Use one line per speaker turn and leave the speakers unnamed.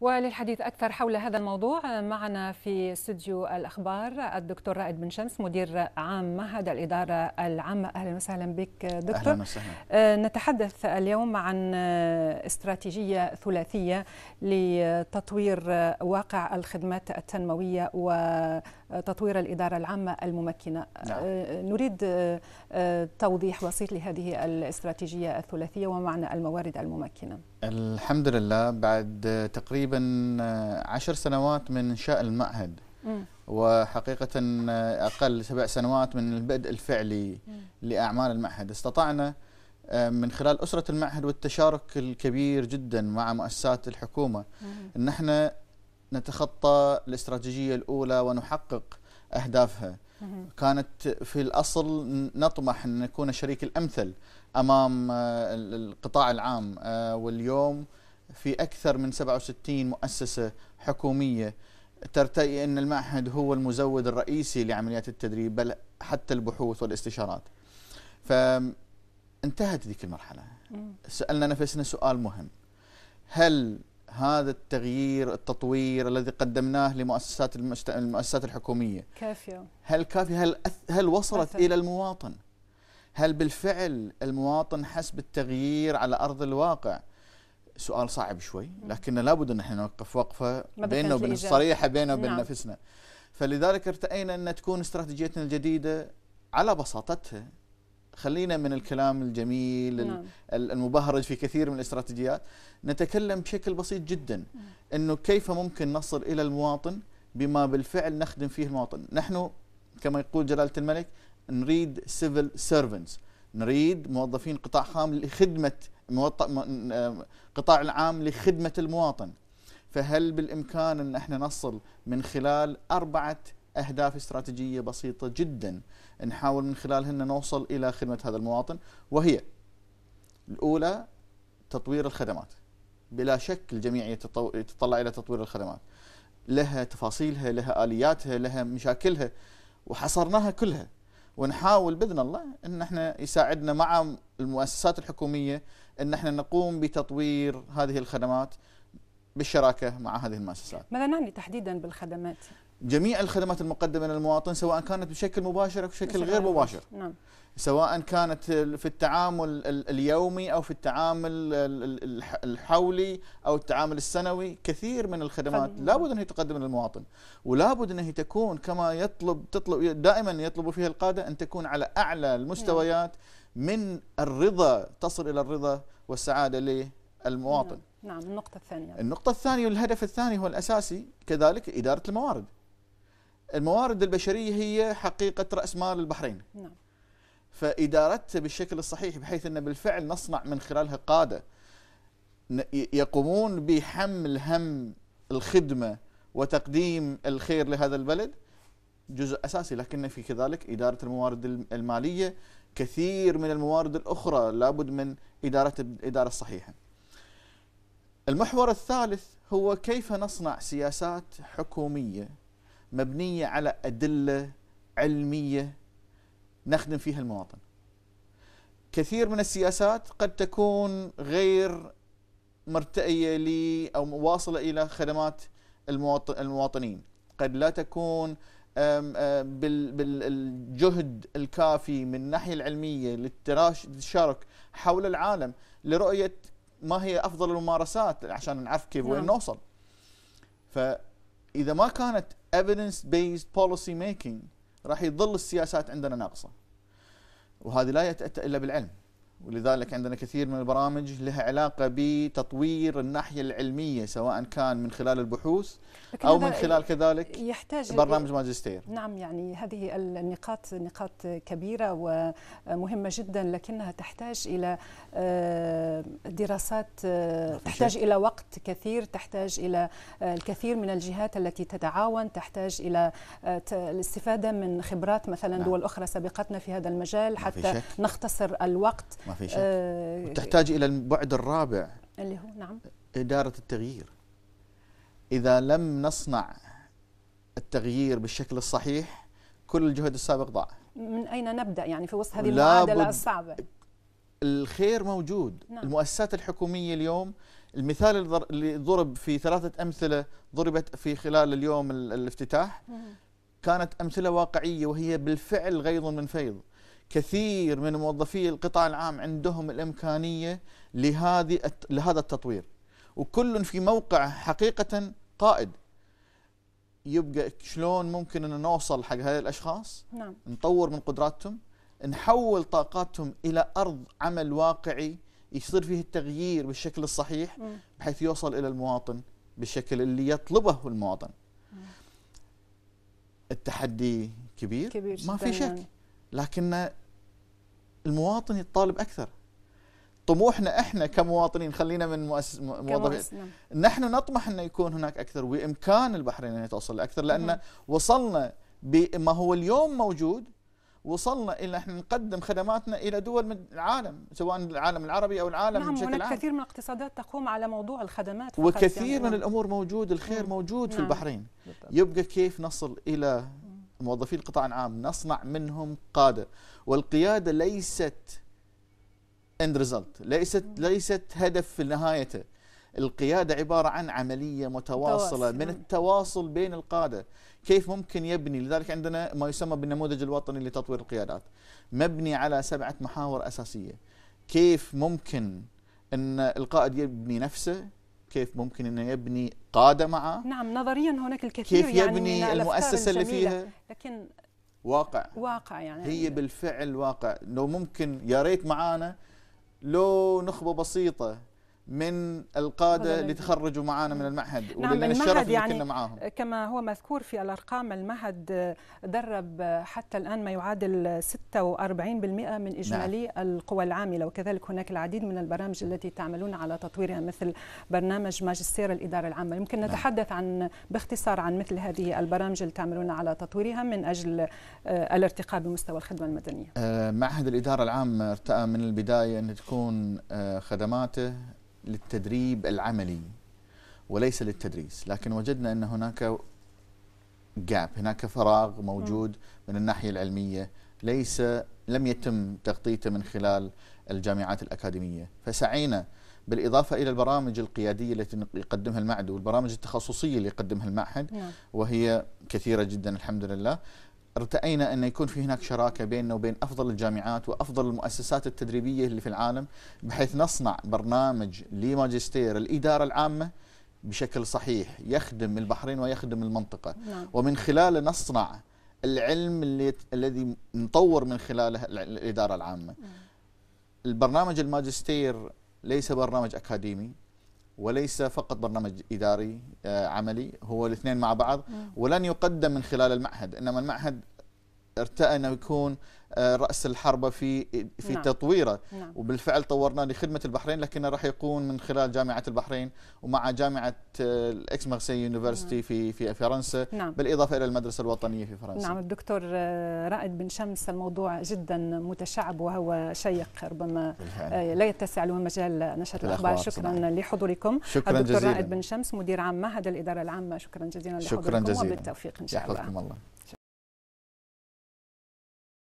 وللحديث أكثر حول هذا الموضوع معنا في استديو الأخبار الدكتور رائد بن شمس مدير عام معهد الإدارة العامة أهلا وسهلا بك دكتور أهلا وسهلا. آه، نتحدث اليوم عن استراتيجية ثلاثية لتطوير واقع الخدمات التنموية وتطوير الإدارة العامة الممكنة آه، نعم. نريد آه، توضيح بسيط لهذه الاستراتيجية الثلاثية ومعنى الموارد الممكنة
الحمد لله بعد تقريبا عشر سنوات من إنشاء المعهد وحقيقة أقل سبع سنوات من البدء الفعلي لأعمال المعهد استطعنا آه، من خلال أسرة المعهد والتشارك الكبير جدا مع مؤسسات الحكومة أن احنا نتخطى الاستراتيجية الأولى ونحقق أهدافها كانت في الأصل نطمح أن نكون الشريك الأمثل امام آه، القطاع العام آه، واليوم في اكثر من 67 مؤسسه حكوميه ترتئي ان المعهد هو المزود الرئيسي لعمليات التدريب بل حتى البحوث والاستشارات. فانتهت ذيك المرحله. سالنا نفسنا سؤال مهم. هل هذا التغيير التطوير الذي قدمناه لمؤسسات المؤسسات الحكوميه كافيه هل كافيه هل هل وصلت أثر. الى المواطن؟ هل بالفعل المواطن حس بالتغيير على ارض الواقع؟ سؤال صعب شوي لكن لابد ان احنا نوقف وقفه بيننا وبين الصريحه بيننا وبين نعم. نفسنا فلذلك ارتأينا ان تكون استراتيجيتنا الجديده على بساطتها خلينا من الكلام الجميل نعم. المبهرج في كثير من الاستراتيجيات نتكلم بشكل بسيط جدا انه كيف ممكن نصل الى المواطن بما بالفعل نخدم فيه المواطن نحن كما يقول جلاله الملك نريد سيفل سيرفنتس نريد موظفين قطاع خام لخدمه قطاع العام لخدمه المواطن فهل بالامكان ان احنا نصل من خلال اربعه اهداف استراتيجيه بسيطه جدا نحاول من خلالهن نوصل الى خدمه هذا المواطن وهي الاولى تطوير الخدمات بلا شك الجميع يتطلع الى تطوير الخدمات لها تفاصيلها لها الياتها لها مشاكلها وحصرناها كلها ونحاول باذن الله ان احنا يساعدنا مع المؤسسات الحكوميه ان احنا نقوم بتطوير هذه الخدمات بالشراكه مع هذه المؤسسات.
ماذا نعني تحديدا بالخدمات؟
جميع الخدمات المقدمه للمواطن سواء كانت بشكل مباشر او بشكل غير مباشر نعم سواء كانت في التعامل اليومي او في التعامل الحولي او التعامل السنوي كثير من الخدمات لابد ان هي تقدم للمواطن ولابد ان هي تكون كما يطلب تطلب دائما يطلب فيها القاده ان تكون على اعلى المستويات نعم. من الرضا تصل الى الرضا والسعاده للمواطن
نعم. نعم النقطه الثانيه
النقطه الثانيه والهدف الثاني هو الاساسي كذلك اداره الموارد الموارد البشريه هي حقيقه راس مال البحرين نعم فادارتها بالشكل الصحيح بحيث ان بالفعل نصنع من خلالها قاده يقومون بحمل هم الخدمه وتقديم الخير لهذا البلد جزء اساسي لكن في كذلك اداره الموارد الماليه كثير من الموارد الاخرى لابد من اداره الاداره الصحيحه. المحور الثالث هو كيف نصنع سياسات حكوميه مبنية على أدلة علمية نخدم فيها المواطن كثير من السياسات قد تكون غير مرتئية لي أو واصلة إلى خدمات المواطنين قد لا تكون بالجهد الكافي من الناحية العلمية للتشارك حول العالم لرؤية ما هي أفضل الممارسات عشان نعرف كيف نعم. وين نوصل فإذا ما كانت evidence based policy making راح يظل السياسات عندنا ناقصه وهذه لا يتاتى الا بالعلم ولذلك عندنا كثير من البرامج لها علاقه بتطوير الناحيه العلميه سواء كان من خلال البحوث او من خلال كذلك يحتاج برنامج ماجستير
نعم يعني هذه النقاط نقاط كبيره ومهمه جدا لكنها تحتاج الى آه، دراسات آه، نعم، تحتاج الى وقت كثير تحتاج الى آه، الكثير من الجهات التي تتعاون تحتاج الى الاستفاده من خبرات مثلا نعم. دول اخرى سبقتنا في هذا المجال نعم، حتى نختصر الوقت ما في شك آه تحتاج
الى البعد الرابع
اللي هو نعم
اداره التغيير اذا لم نصنع التغيير بالشكل الصحيح كل الجهد السابق ضاع
من اين نبدا يعني في وسط هذه المعادله الصعبه
الخير موجود نعم. المؤسسات الحكوميه اليوم المثال اللي ضرب في ثلاثه امثله ضربت في خلال اليوم الافتتاح كانت امثله واقعيه وهي بالفعل غيض من فيض كثير من موظفي القطاع العام عندهم الامكانيه لهذه لهذا التطوير وكل في موقع حقيقه قائد يبقى شلون ممكن ان نوصل حق هذه الاشخاص نعم. نطور من قدراتهم نحول طاقاتهم الى ارض عمل واقعي يصير فيه التغيير بالشكل الصحيح م. بحيث يوصل الى المواطن بالشكل اللي يطلبه المواطن م. التحدي كبير, كبير ما في شك لكن المواطن يطالب اكثر طموحنا احنا كمواطنين خلينا من مؤسس موظفين نعم. نحن نطمح انه يكون هناك اكثر وبامكان البحرين ان توصل لاكثر لان وصلنا بما هو اليوم موجود وصلنا الى احنا نقدم خدماتنا الى دول من العالم سواء العالم العربي او العالم نعم بشكل هناك كثير
من الاقتصادات تقوم على موضوع الخدمات وكثير يعني من نعم. الامور
موجود الخير مم. موجود نعم في البحرين بالطبع. يبقى كيف نصل الى موظفي القطاع العام نصنع منهم قاده والقياده ليست اند ريزلت ليست ليست هدف في نهايته القياده عباره عن عمليه متواصله من التواصل بين القاده كيف ممكن يبني لذلك عندنا ما يسمى بالنموذج الوطني لتطوير القيادات مبني على سبعه محاور اساسيه كيف ممكن ان القائد يبني نفسه كيف ممكن انه يبني قاده معه نعم نظريا
هناك الكثير كيف يعني يبني المؤسسه اللي فيها لكن واقع واقع يعني هي
بالفعل واقع لو ممكن يا ريت معانا لو نخبه بسيطه من القاده اللي تخرجوا معانا من المعهد نعم ولنا الشرف يعني كنا معاهم
كما هو مذكور في الارقام المعهد درب حتى الان ما يعادل 46% من نعم. اجمالي نعم. القوى العامله وكذلك هناك العديد من البرامج التي تعملون على تطويرها مثل برنامج ماجستير الاداره العامه يمكن نعم. نتحدث نعم. عن باختصار عن مثل هذه البرامج التي تعملون على تطويرها من اجل آه، الارتقاء بمستوى الخدمه المدنيه
آه، معهد الاداره العامه ارتأى من البدايه ان تكون آه، خدماته للتدريب العملي وليس للتدريس لكن وجدنا أن هناك جاب هناك فراغ موجود من الناحية العلمية ليس لم يتم تغطيته من خلال الجامعات الأكاديمية فسعينا بالإضافة إلى البرامج القيادية التي يقدمها المعهد والبرامج التخصصية اللي يقدمها المعهد نعم. وهي كثيرة جدا الحمد لله ارتأينا أن يكون في هناك شراكة بيننا وبين أفضل الجامعات وأفضل المؤسسات التدريبية اللي في العالم بحيث نصنع برنامج لماجستير الإدارة العامة بشكل صحيح يخدم البحرين ويخدم المنطقة نعم. ومن خلاله نصنع العلم اللي الذي نطور من خلاله الإدارة العامة نعم. البرنامج الماجستير ليس برنامج أكاديمي وليس فقط برنامج إداري آه، عملي هو الاثنين مع بعض ولن يقدم من خلال المعهد إنما المعهد ارتأى انه يكون آه، راس الحربه في في نعم. تطويره نعم. وبالفعل طورناه لخدمه البحرين لكنه راح يكون من خلال جامعه البحرين ومع جامعه آه، الاكس مارسي يونيفرستي في في فرنسا نعم. بالاضافه الى المدرسه الوطنيه في فرنسا نعم
الدكتور آه، رائد بن شمس الموضوع جدا متشعب وهو شيق ربما لا يتسع له مجال نشر الاخبار شكرا صناعي. لحضوركم شكرا الدكتور جزيلا. رائد بن شمس مدير عام معهد الاداره العامه شكرا جزيلا شكرا جزيلا. وبالتوفيق ان شاء الله يحفظكم الله